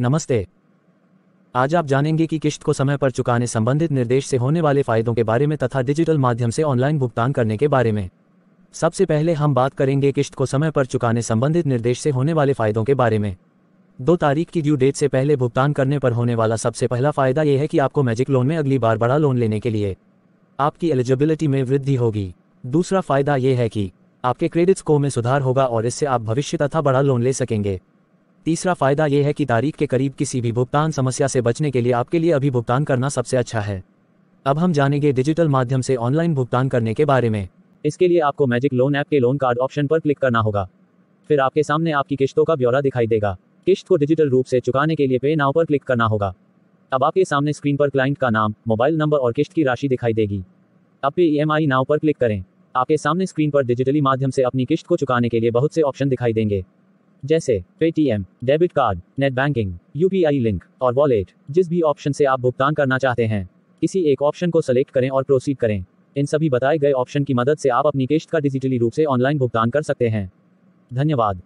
नमस्ते आज आप जानेंगे कि किश्त को समय पर चुकाने संबंधित निर्देश से होने वाले फायदों के बारे में तथा डिजिटल माध्यम से ऑनलाइन भुगतान करने के बारे में सबसे पहले हम बात करेंगे किश्त को समय पर चुकाने संबंधित निर्देश से होने वाले फायदों के बारे में दो तारीख की ड्यू डेट से पहले भुगतान करने पर होने वाला सबसे पहला फायदा यह है कि आपको मैजिक लोन में अगली बार बड़ा लोन लेने के लिए आपकी एलिजिबिलिटी में वृद्धि होगी दूसरा फायदा यह है कि आपके क्रेडिट स्कोर में सुधार होगा और इससे आप भविष्य तथा बड़ा लोन ले सकेंगे तीसरा फायदा यह है कि तारीख के करीब किसी भी भुगतान समस्या से बचने के लिए आपके लिए अभी भुगतान करना सबसे अच्छा है अब हम जानेंगे डिजिटल माध्यम से ऑनलाइन भुगतान करने के बारे में इसके लिए आपको मैजिक लोन ऐप के लोन कार्ड ऑप्शन पर क्लिक करना होगा फिर आपके सामने आपकी किश्तों का ब्यौरा दिखाई देगा किश्त को डिजिटल रूप से चुकाने के लिए पे नाव पर क्लिक करना होगा अब आपके सामने स्क्रीन पर क्लाइंट का नाम मोबाइल नंबर और किश्त की राशि दिखाई देगी अब पे ई एम नाव पर क्लिक करें आपके सामने स्क्रीन पर डिजिटली माध्यम से अपनी किश्त को चुकाने के लिए बहुत से ऑप्शन दिखाई देंगे जैसे Paytm debit card net banking UPI link और वॉलेट जिस भी ऑप्शन से आप भुगतान करना चाहते हैं किसी एक ऑप्शन को सेलेक्ट करें और प्रोसीड करें इन सभी बताए गए ऑप्शन की मदद से आप अपनी किश्त का डिजिटली रूप से ऑनलाइन भुगतान कर सकते हैं धन्यवाद